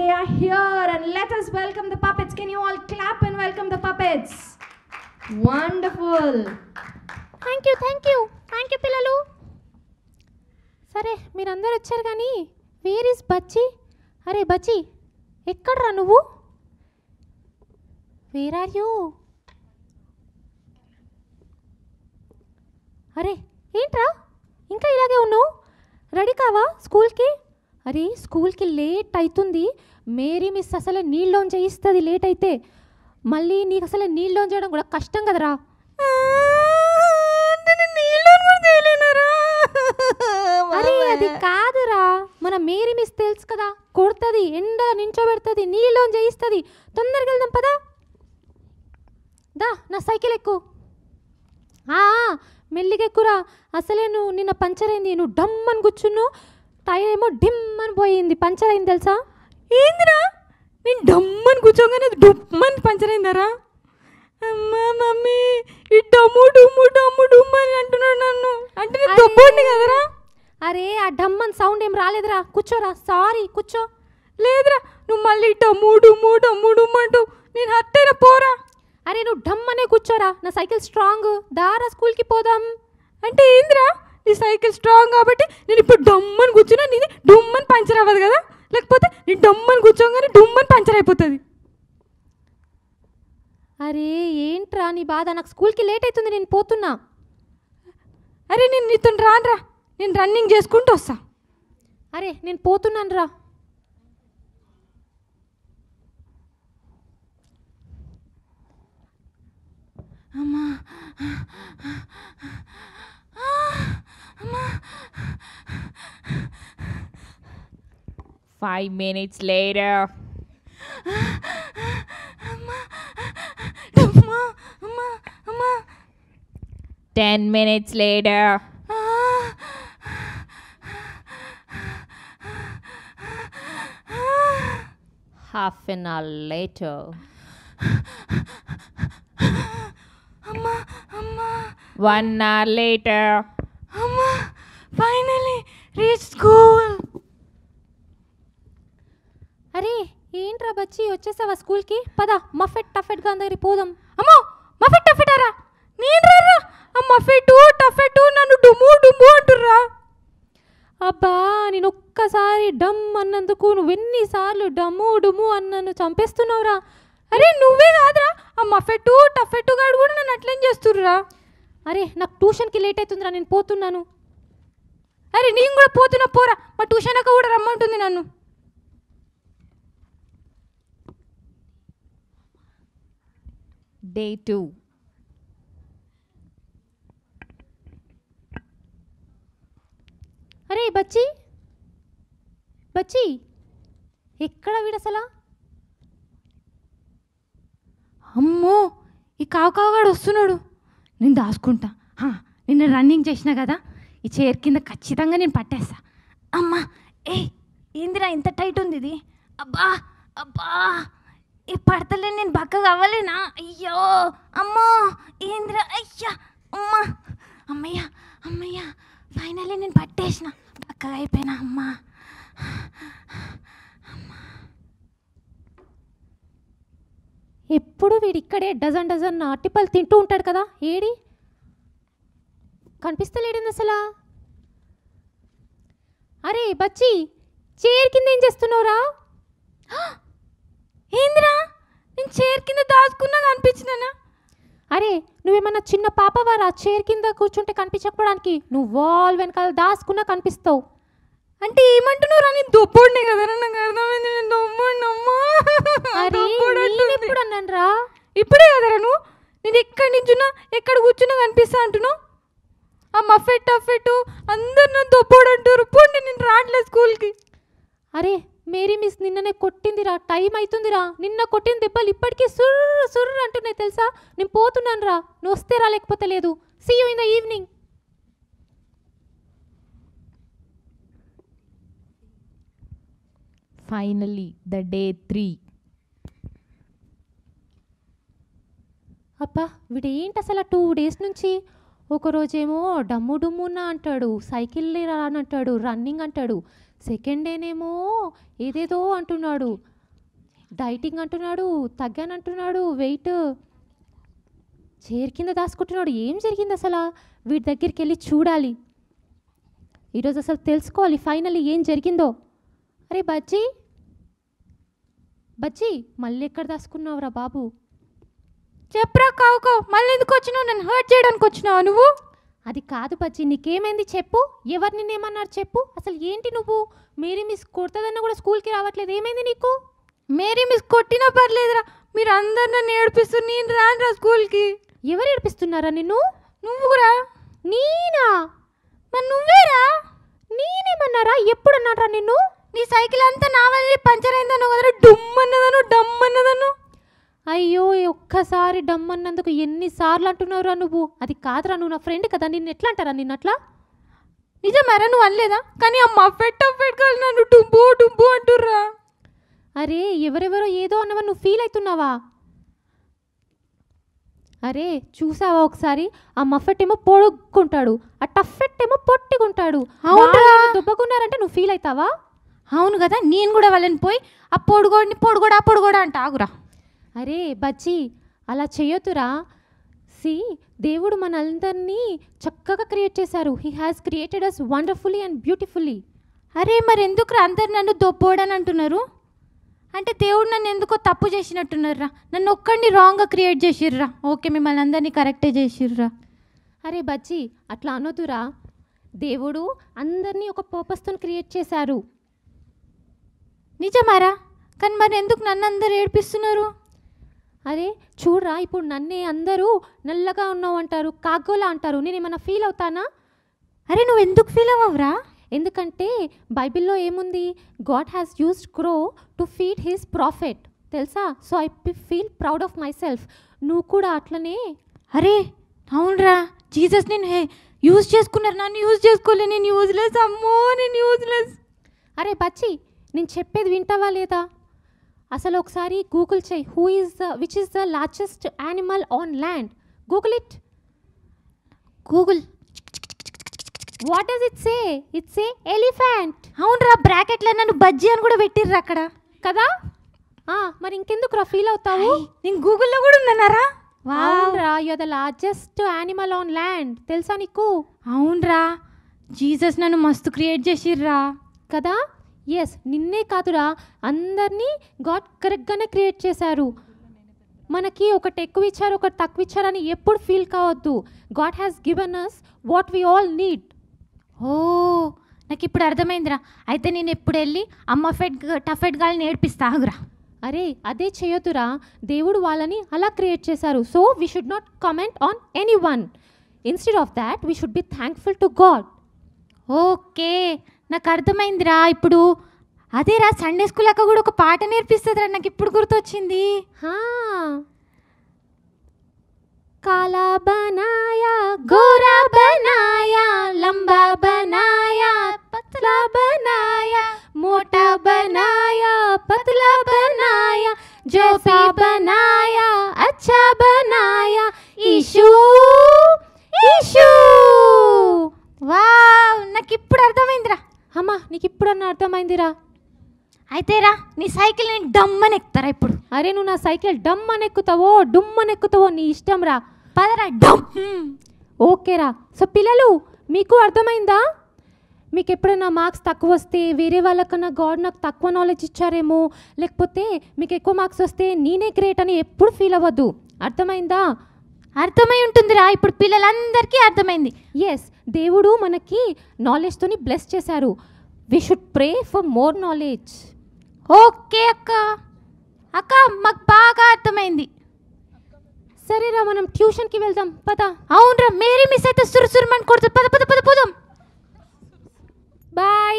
they are here and let us welcome the puppets. Can you all clap and welcome the puppets? Wonderful. thank thank you thank you thank you పిల్లలు సరే మీరందరూ gaani where is bachi are bachi ekkada ra nuvu where are you అరే ఏంట్రా ఇంకా ఇలాగే ఉన్నావు ready కావా స్కూల్కి అరే స్కూల్కి లేట్ అవుతుంది మేరీ మిస్ అసలు నీళ్ళోన్ చేయిస్తుంది లేట్ అయితే మళ్ళీ నీకు అసలు నీళ్ళోన్ చేయడం కూడా కష్టం కదరా అరే అది కాదురా మన మేరీ మిస్ తెలుసు కదా కొడుతుంది ఎండ నించోబెడుతుంది నీళ్ళోన్ చేయిస్తుంది తొందరగా వెళ్దాం పదా దా నా సైకిల్ ఎక్కు మెల్లిగా ఎక్కురా అసలే నువ్వు నిన్న పంచర్ అయింది నువ్వు డమ్ అని కూర్చున్నావు టైర్ ఏమో డిమ్ అని పోయింది పంచర్ అయింది తెలుసా ఏందిరా నేను డమ్మని కూర్చోగానే డొమ్మని పంచర్ అయిందరా అమ్మా మమ్మీ ఈ డమ్ము డమ్ము డమ్ము అని అంటున్నాడు నన్ను అంటే నేను కదరా అరే ఆ డమ్మని సౌండ్ ఏం రాలేదురా కూర్చోరా సారీ కూర్చో లేదురా నువ్వు మళ్ళీ డమ్ము డమ్ము డమ్ము డమ్ము అంటూ నేను హత్తైనా పోరా అరే నువ్వు డమ్మనే కూర్చోరా నా సైకిల్ స్ట్రాంగ్ దారా స్కూల్కి పోదాం అంటే ఏందిరా నీ సైకిల్ స్ట్రాంగ్ కాబట్టి నేను ఇప్పుడు డమ్మని కూర్చున్నా నీది డమ్మని పంచర్ అవ్వదు కదా లేకపోతే నేను డమ్మని కూర్చోగానే డమ్మని పంచర్ అయిపోతుంది అరే ఏంట్రా నీ బాధ నాకు స్కూల్కి లేట్ అవుతుంది నేను పోతున్నా అరే నేను నీతో రానరా నేను రన్నింగ్ చేసుకుంటూ వస్తా అరే నేను పోతున్నాను రా అమ్మా Five minutes later. Ten minutes later. Half an hour later. One hour later. finally reached school. అరే ఏంట్రా బచ్చి వచ్చేసావా స్కూల్కి పద మఫెట్ టఫెట్ గాన్ దగ్గరికి పోదాం అమ్మో మఫెట్ టఫెట్ అరా నేనరా ఆ మఫెట్ టఫెట్ నన్ను డుము డుము అంటురా అబ్బా నేను ఒక్కసారి డమ్ అన్నందుకు నువ్వు ఎన్నిసార్లు డమ్ము డుము అన్నను చంపేస్తున్నావురా అరే నువ్వే కాదురా ఆ మఫెట్టు టఫెట్టు గాడు కూడా నన్ను అట్లేం చేస్తుర్రా అరే నాకు ట్యూషన్కి లేట్ అవుతుందిరా నేను పోతున్నాను అరే నేను కూడా పోతున్నా పోరా మా ట్యూషన్ అక్క కూడా రమ్మంటుంది నన్ను డే టూ అరే బచ్చి బచ్చి ఎక్కడ విడసలా అమ్మో ఈ కావుకావుగాడు వస్తున్నాడు నేను దాచుకుంటా నిన్న రన్నింగ్ చేసినా కదా ఈ చైర్ కింద ఖచ్చితంగా నేను పట్టేస్తా అమ్మా ఏ ఏందిరా ఇంత టైట్ ఉంది ఇది అబ్బా అబ్బా ఈ పడతలే నేను బక్క కావాలేనా అయ్యో అమ్మో ఏంద్ర అయ్యా అమ్మా అమ్మయ్య అమ్మయ్య ఫైనల్లీ నేను పట్టేసిన బక్కగా అయిపోయినా అమ్మా ఎప్పుడు వీడు ఇక్కడే డజన్ డజన్ అట్టిపల్ తింటూ ఉంటాడు కదా ఏడి కనిపిస్తలేడింది అసలు అరే బచ్చి చైర్ కింద ఏం చేస్తున్నావురా ఏందిరా నేను చైర్ కింద దాచుకున్నా కనిపించినానా అరే నువ్వేమన్నా చిన్న పాప పాపవారా చైర్ కింద కూర్చుంటే కనిపించకపోవడానికి నువ్వు వాల్ వెనకాల దాచుకున్నా కనిపిస్తావు అంటే ఏమంటున్నావు రా నేను దొబ్బోడినే కదరా నాకు అర్థమైంది నేను దొబ్బోడినమ్మా అరే ఇప్పుడు అన్నానరా ఇప్పుడే కదరా నువ్వు నేను ఎక్కడి నుంచున్నా ఎక్కడ కూర్చున్నా కనిపిస్తా అంటున్నావు ఆ మఫెట్ అఫెట్ అందరు నన్ను దొబ్బోడు అంటారు పోండి నేను రావట్లేదు స్కూల్కి అరే మేరీ మిస్ నిన్ననే కొట్టిందిరా టైం అవుతుందిరా నిన్న కొట్టిన దెబ్బలు ఇప్పటికీ సుర్రు సుర్రు అంటున్నాయి తెలుసా నేను పోతున్నాను రా నువ్వు వస్తే రా లేకపోతే లేదు see you in the evening finally the day three అబ్బా వీడు ఏంటి అసలు టూ డేస్ నుంచి ఒకరోజేమో డమ్ము డుమ్మున్నా అంటాడు సైకిల్ అంటాడు రన్నింగ్ అంటాడు సెకండ్ డేనేమో ఏదేదో అంటున్నాడు డైటింగ్ అంటున్నాడు తగ్గానంటున్నాడు వెయిట్ చేరి కింద దాచుకుంటున్నాడు ఏం జరిగింది అసలు వీటి దగ్గరికి వెళ్ళి చూడాలి ఈరోజు అసలు తెలుసుకోవాలి ఫైనల్లీ ఏం జరిగిందో అరే బజ్జీ బజ్జీ మళ్ళీ ఎక్కడ దాచుకున్నావురా బాబు చెప్పరా కావుకో మళ్ళీ ఎందుకు వచ్చినావు నన్ను హర్ట్ చేయడానికి వచ్చినావు నువ్వు అది కాదు పచ్చి నీకేమైంది చెప్పు ఎవరిని ఏమన్నారు చెప్పు అసలు ఏంటి నువ్వు మేరీ మిస్ కొడుతుందన్న కూడా స్కూల్కి రావట్లేదు ఏమైంది నీకు మేరీ మిస్ కొట్టినా పర్లేదురా మీరు అందరు నన్ను ఏడిపిస్తూ నేను రానురా స్కూల్కి ఎవరు ఏడిపిస్తున్నారా నిన్ను నువ్వురా నేనా మరి నువ్వేరా నేనేమన్నారా ఎప్పుడు అన్నారా నిన్ను నీ సైకిల్ అంతా నా వల్ల పంచర్ అయిందను కదరా డమ్ అన్నదను డమ్ అన్నదను అయ్యో ఒక్కసారి డమ్మన్నందుకు ఎన్నిసార్లు అంటున్నావురా నువ్వు అది కాదురా నువ్వు నా ఫ్రెండ్ కదా నిన్ను ఎట్లా అంటారా నిన్నట్లా నిజమేరా నువ్వు అనలేదా కానీ అమ్మ పెట్ట పెట్టుకోవాలి నన్ను టుంబు టుంబు అంటుర్రా అరే ఎవరెవరో ఏదో అన్నవా నువ్వు ఫీల్ అవుతున్నావా అరే చూసావా ఒకసారి ఆ మఫెట్ ఏమో పొడుక్కుంటాడు ఆ టఫెట్ ఏమో పొట్టుకుంటాడు దుబ్బకున్నారంటే నువ్వు ఫీల్ అవుతావా అవును కదా నేను కూడా వాళ్ళని పోయి ఆ పొడుగోడిని పొడుగోడా పొడుగోడా అంట ఆగురా అరే బచ్చి అలా చేయొద్దురా సి దేవుడు మనందరినీ చక్కగా క్రియేట్ చేశారు he has created us wonderfully and beautifully అరే మరి ఎందుకు అందరు నన్ను దొప్పోడని అంటున్నారు అంటే దేవుడు నన్ను ఎందుకో తప్పు చేసినట్టున్నారా నన్ను ఒక్కడిని రాంగ్గా క్రియేట్ చేసిర్రా ఓకే మిమ్మల్ని అందరినీ కరెక్టే చేసిర్రా అరే బచ్చి అట్లా అనొద్దురా దేవుడు అందరినీ ఒక పర్పస్తో క్రియేట్ చేశారు నిజమారా కానీ మరి ఎందుకు నన్ను అందరు ఏడిపిస్తున్నారు అరే చూడరా ఇప్పుడు నన్నే అందరూ నల్లగా ఉన్నావు అంటారు కాగోలా అంటారు నేను ఏమైనా ఫీల్ అవుతానా అరే నువ్వు ఎందుకు ఫీల్ అవ్వవురా ఎందుకంటే బైబిల్లో ఏముంది God has used crow to feed his prophet తెలుసా so I feel proud of myself నువ్వు కూడా అట్లనే అరే అవునరా జీసస్ నేను యూజ్ చేసుకున్నారు నన్ను యూజ్ చేసుకోలే నేను యూజ్లెస్ అమ్మో నేను యూజ్లెస్ అరే బచ్చి నేను చెప్పేది వింటావా లేదా అసలు ఒకసారి గూగుల్ చేయి who is the which is the largest animal on land Google it Google what does it say it's a elephant అవునరా బ్రాకెట్లో నన్ను బజ్జి అని కూడా పెట్టిర్రు అక్కడ కదా మరి ఇంకెందుకు రా ఫీల్ అవుతావు నేను గూగుల్లో కూడా ఉందన్నారా వావురా you the largest animal on land తెలుసా నీకు అవునరా జీసస్ నన్ను మస్తు క్రియేట్ చేసిర్రా కదా ఎస్ నిన్నే కాదురా అందరినీ గాడ్ కరెక్ట్గానే క్రియేట్ చేశారు మనకి ఒకటి ఎక్కువ ఇచ్చారు ఒకటి తక్కువ ఇచ్చారని ఎప్పుడు ఫీల్ కావద్దు God has given us what we all need ఓ నాకు ఇప్పుడు అర్థమైందిరా అయితే నేను ఎప్పుడు వెళ్ళి అమ్మ ఫెడ్ టఫెడ్ గాలి నేర్పిస్తాగురా అరే అదే చేయొద్దురా దేవుడు వాళ్ళని అలా క్రియేట్ చేశారు so we should not comment on anyone instead of that we should be thankful to God okay నాకు అర్థమైందిరా ఇప్పుడు అదేరా సండే స్కూల్ అక్క కూడా ఒక పాట నేర్పిస్తుందిరా నాకు ఇప్పుడు గుర్తొచ్చింది కాలా బనాయా గోరా బనాయా లంబా బనాయా పతలా బనాయా మోటా బనాయా పతలా బనాయా జోసా బనాయా అచ్చా బనాయా నీకు ఇప్పుడన్నా అర్థమైందిరా అయితే రా నీ సైకిల్ నేను డమ్మని ఎక్కుతారా ఇప్పుడు అరే నువ్వు నా సైకిల్ డమ్ అని ఎక్కుతావో డుమ్ అని ఎక్కుతావో నీ ఇష్టం రా పదరా డమ్ ఓకేరా సో పిల్లలు మీకు అర్థమైందా మీకు ఎప్పుడైనా మార్క్స్ తక్కువ వస్తే వేరే వాళ్ళకన్నా గాడ్ నాకు తక్కువ నాలెడ్జ్ ఇచ్చారేమో లేకపోతే మీకు ఎక్కువ మార్క్స్ వస్తే నేనే గ్రేట్ అని ఎప్పుడు ఫీల్ అవ్వద్దు అర్థమైందా అర్థమై ఉంటుందిరా ఇప్పుడు పిల్లలందరికీ అర్థమైంది ఎస్ దేవుడు మనకి నాలెడ్జ్తోని బ్లెస్ చేశారు we should pray for more knowledge okay అక్క అక్క మాకు బాగా అర్థమైంది సరేరా మనం ట్యూషన్కి వెళ్దాం పద అవునరా మేరీ మిస్ అయితే సురసురమని కొడుతుంది పద పద పద పోదాం బాయ్